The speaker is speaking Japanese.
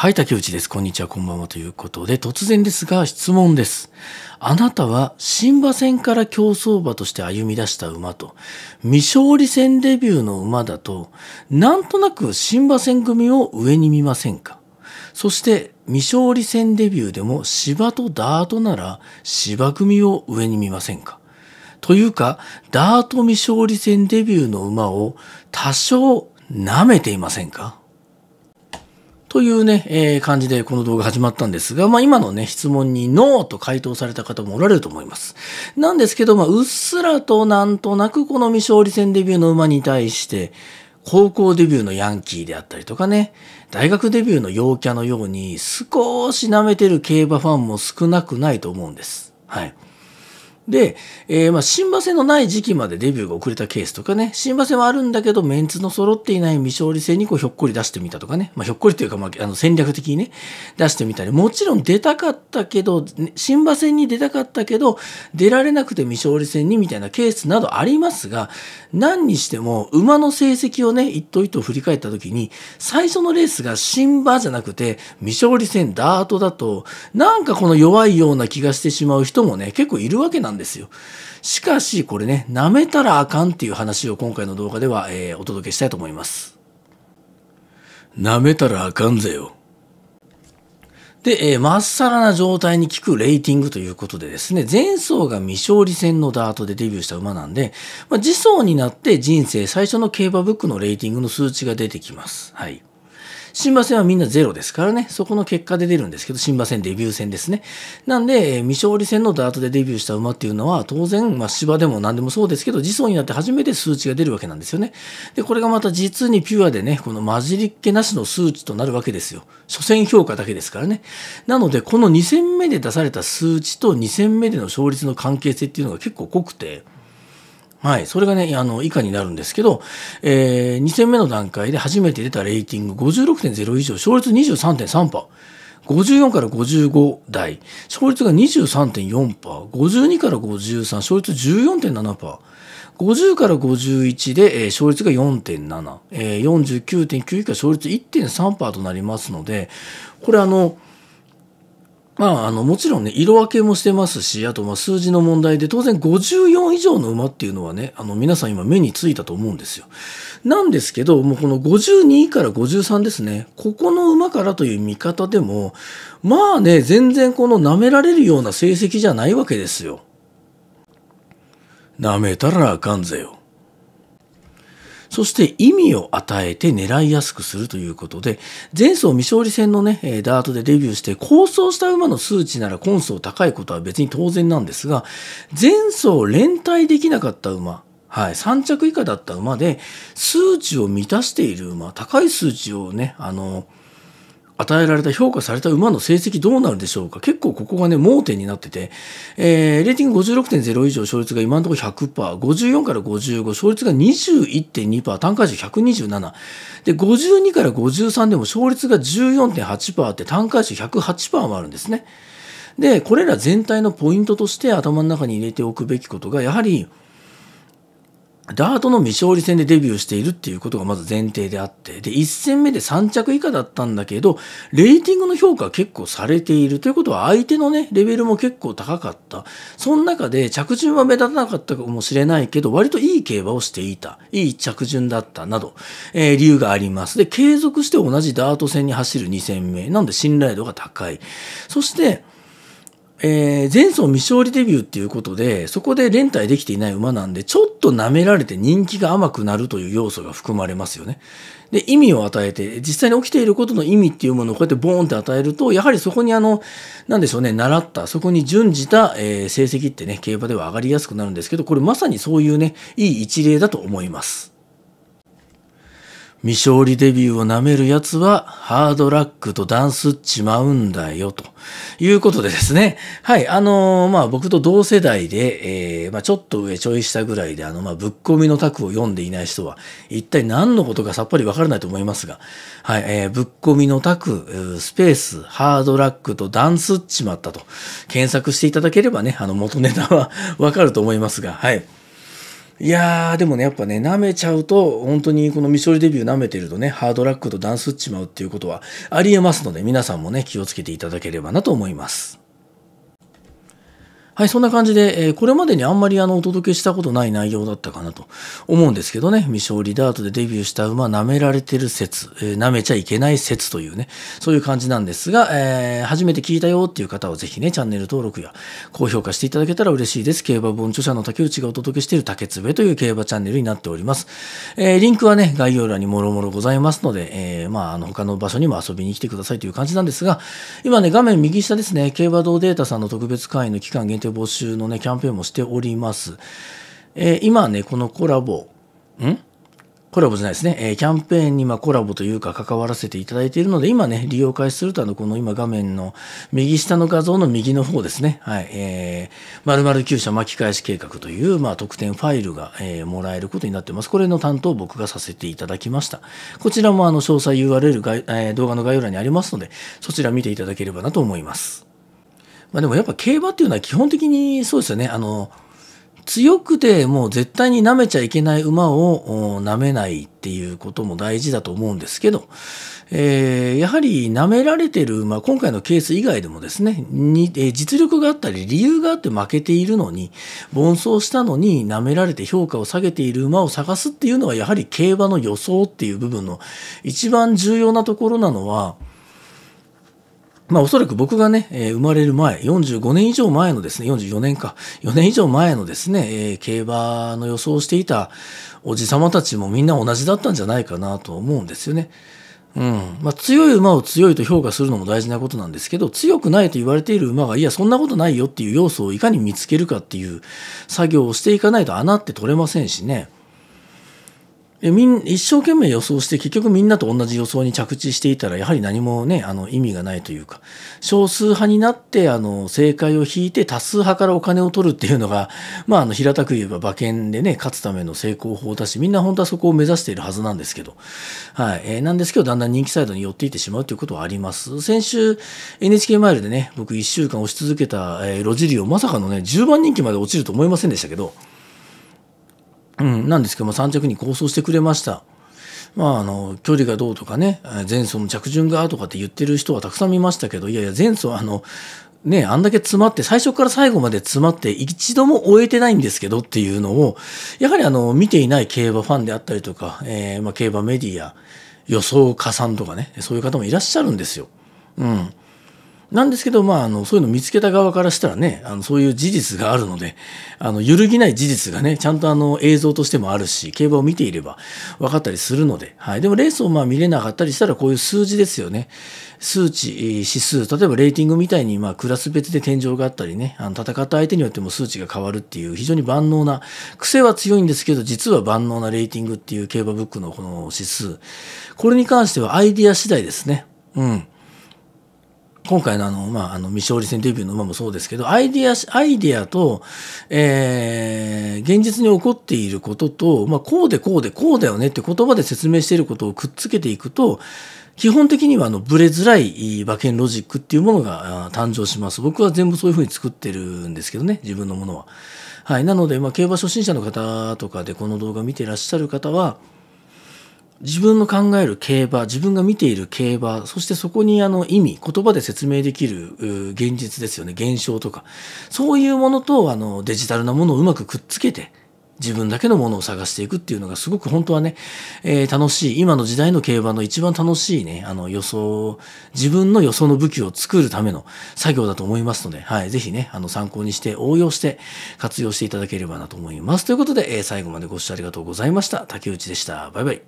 はい、竹内です。こんにちは、こんばんはということで、突然ですが質問です。あなたは新馬戦から競走馬として歩み出した馬と、未勝利戦デビューの馬だと、なんとなく新馬戦組を上に見ませんかそして、未勝利戦デビューでも芝とダートなら芝組を上に見ませんかというか、ダート未勝利戦デビューの馬を多少舐めていませんかというね、えー、感じでこの動画始まったんですが、まあ今のね、質問にノーと回答された方もおられると思います。なんですけど、まあうっすらとなんとなくこの未勝利戦デビューの馬に対して、高校デビューのヤンキーであったりとかね、大学デビューの陽キャのように少し舐めてる競馬ファンも少なくないと思うんです。はい。で、えー、まあ新馬戦のない時期までデビューが遅れたケースとかね、新馬戦はあるんだけど、メンツの揃っていない未勝利戦にこうひょっこり出してみたとかね、まあ、ひょっこりというか、まあ、あの戦略的にね、出してみたり、もちろん出たかったけど、新馬戦に出たかったけど、出られなくて未勝利戦にみたいなケースなどありますが、何にしても馬の成績をね、一頭一頭振り返った時に、最初のレースが新馬じゃなくて、未勝利戦ダートだと、なんかこの弱いような気がしてしまう人もね、結構いるわけなんですですよ。しかし、これね、舐めたらあかんっていう話を今回の動画では、えー、お届けしたいと思います。舐めたらあかんぜよ。で、えー、まっさらな状態に効くレーティングということでですね、前走が未勝利戦のダートでデビューした馬なんで、まあ、次走になって人生最初の競馬ブックのレーティングの数値が出てきます。はい。新馬戦はみんなゼロですからね、そこの結果で出るんですけど、新馬戦デビュー戦ですね。なんで、未勝利戦のダートでデビューした馬っていうのは、当然、まあ、芝でも何でもそうですけど、自走になって初めて数値が出るわけなんですよね。で、これがまた実にピュアでね、この混じりっけなしの数値となるわけですよ。初戦評価だけですからね。なので、この2戦目で出された数値と2戦目での勝率の関係性っていうのが結構濃くて、はい、それがねあの以下になるんですけど、えー、2戦目の段階で初めて出たレーティング56.0以上勝率23.3%。54から55台、勝率が23.4%、52から53、勝率14.7%、50から51で、えー、勝率が4.7、えー、49.9以下勝率1.3%となりますので、これあの、まあ、あの、もちろんね、色分けもしてますし、あと、まあ、数字の問題で、当然54以上の馬っていうのはね、あの、皆さん今目についたと思うんですよ。なんですけど、もうこの52から53ですね、ここの馬からという見方でも、まあね、全然この舐められるような成績じゃないわけですよ。舐めたらあかんぜよ。そして意味を与えて狙いやすくするということで、前走未勝利戦のね、ダートでデビューして、構想した馬の数値なら今走高いことは別に当然なんですが、前走連帯できなかった馬、はい、3着以下だった馬で、数値を満たしている馬、高い数値をね、あの、与えられた評価された馬の成績どうなるでしょうか結構ここがね、盲点になってて、えー、レーティング56.0以上、勝率が今のところ100%、54から55、勝率が21.2%、単価値127。で、52から53でも勝率が14.8%って単価値108%もあるんですね。で、これら全体のポイントとして頭の中に入れておくべきことが、やはり、ダートの未勝利戦でデビューしているっていうことがまず前提であって、で、1戦目で3着以下だったんだけど、レーティングの評価結構されているということは相手のね、レベルも結構高かった。その中で着順は目立たなかったかもしれないけど、割といい競馬をしていた。いい着順だったなど、えー、理由があります。で、継続して同じダート戦に走る2戦目。なんで信頼度が高い。そして、えー、前走未勝利デビューっていうことで、そこで連帯できていない馬なんで、ちょっと舐められて人気が甘くなるという要素が含まれますよね。で、意味を与えて、実際に起きていることの意味っていうものをこうやってボーンって与えると、やはりそこにあの、なんでしょうね、習った、そこに準じた、えー、成績ってね、競馬では上がりやすくなるんですけど、これまさにそういうね、いい一例だと思います。未勝利デビューを舐める奴はハードラックとダンスっちまうんだよ、ということでですね。はい、あのー、まあ、僕と同世代で、えー、まあ、ちょっと上ちょい下ぐらいで、あの、まあ、ぶっ込みの卓を読んでいない人は、一体何のことかさっぱりわからないと思いますが、はい、えー、ぶっ込みの卓、スペース、ハードラックとダンスっちまったと、検索していただければね、あの、元ネタは わかると思いますが、はい。いやー、でもね、やっぱね、舐めちゃうと、本当にこの未勝利デビュー舐めてるとね、ハードラックとダンスっちまうっていうことはありえますので、皆さんもね、気をつけていただければなと思います。はい、そんな感じで、えこれまでにあんまりあのお届けしたことない内容だったかなと思うんですけどね、未勝利ダートでデビューした馬舐められてる説、え舐めちゃいけない説というね、そういう感じなんですが、えー、初めて聞いたよっていう方はぜひね、チャンネル登録や高評価していただけたら嬉しいです。競馬本著者の竹内がお届けしている竹つべという競馬チャンネルになっております。えー、リンクはね、概要欄にもろもろございますので、えー、まあ、あの、他の場所にも遊びに来てくださいという感じなんですが、今ね、画面右下ですね、競馬道データさんの特別会員の期間限定手募集のね、キャンペーンもしております。えー、今ね、このコラボ、んコラボじゃないですね、えー、キャンペーンに今コラボというか関わらせていただいているので、今ね、利用開始するとあの、この今画面の右下の画像の右の方ですね、はい、えー、〇旧社巻き返し計画という、まあ、特典ファイルが、えー、もらえることになってます。これの担当僕がさせていただきました。こちらもあの、詳細 URL が、えー、動画の概要欄にありますので、そちら見ていただければなと思います。まあ、でもやっぱ競馬っていうのは基本的にそうですよね。あの、強くてもう絶対に舐めちゃいけない馬を舐めないっていうことも大事だと思うんですけど、えー、やはり舐められてる馬、今回のケース以外でもですね、にえー、実力があったり理由があって負けているのに、凡走したのに舐められて評価を下げている馬を探すっていうのはやはり競馬の予想っていう部分の一番重要なところなのは、まあ、おそらく僕がね、えー、生まれる前、45年以上前のですね、44年か、4年以上前のですね、えー、競馬の予想をしていたおじ様たちもみんな同じだったんじゃないかなと思うんですよね。うん。まあ、強い馬を強いと評価するのも大事なことなんですけど、強くないと言われている馬が、いや、そんなことないよっていう要素をいかに見つけるかっていう作業をしていかないと穴って取れませんしね。えみん一生懸命予想して結局みんなと同じ予想に着地していたらやはり何もねあの意味がないというか少数派になってあの正解を引いて多数派からお金を取るっていうのが、まあ、あの平たく言えば馬券でね勝つための成功法だしみんな本当はそこを目指しているはずなんですけど、はいえー、なんですけどだんだん人気サイドに寄っていってしまうということはあります先週 NHK マイルでね僕1週間押し続けた、えー、ロジリオまさかのね10番人気まで落ちると思いませんでしたけどうん、なんですけども3着に構想してくれました。まあ、あの距離がどうとかね前走の着順がとかって言ってる人はたくさん見ましたけどいやいや前走あのね、あんだけ詰まって、最初から最後まで詰まって、一度も終えてないんですけどっていうのを、やはりあの、見ていない競馬ファンであったりとか、えー、まあ、競馬メディア、予想加算とかね、そういう方もいらっしゃるんですよ。うん。なんですけど、まあ、あのそういうの見つけた側からしたらねあのそういう事実があるのであの揺るぎない事実がねちゃんとあの映像としてもあるし競馬を見ていれば分かったりするので、はい、でもレースをまあ見れなかったりしたらこういう数字ですよね数値指数例えばレーティングみたいにまあクラス別で天井があったりねあの戦った相手によっても数値が変わるっていう非常に万能な癖は強いんですけど実は万能なレーティングっていう競馬ブックのこの指数これに関してはアイディア次第ですね。うん今回のあの、まあ、あの、未勝利戦デビューの馬もそうですけど、アイディア、アイディアと、えー、現実に起こっていることと、まあ、こうでこうでこうだよねって言葉で説明していることをくっつけていくと、基本的にはあのブレづらい馬券ロジックっていうものが誕生します。僕は全部そういうふうに作ってるんですけどね、自分のものは。はい。なので、まあ、競馬初心者の方とかでこの動画見ていらっしゃる方は、自分の考える競馬自分が見ている競馬そしてそこにあの意味言葉で説明できる現実ですよね現象とかそういうものとあのデジタルなものをうまくくっつけて自分だけのものを探していくっていうのがすごく本当はね、えー、楽しい今の時代の競馬の一番楽しいねあの予想自分の予想の武器を作るための作業だと思いますので、はい、ぜひねあの参考にして応用して活用していただければなと思いますということで、えー、最後までご視聴ありがとうございました竹内でしたバイバイ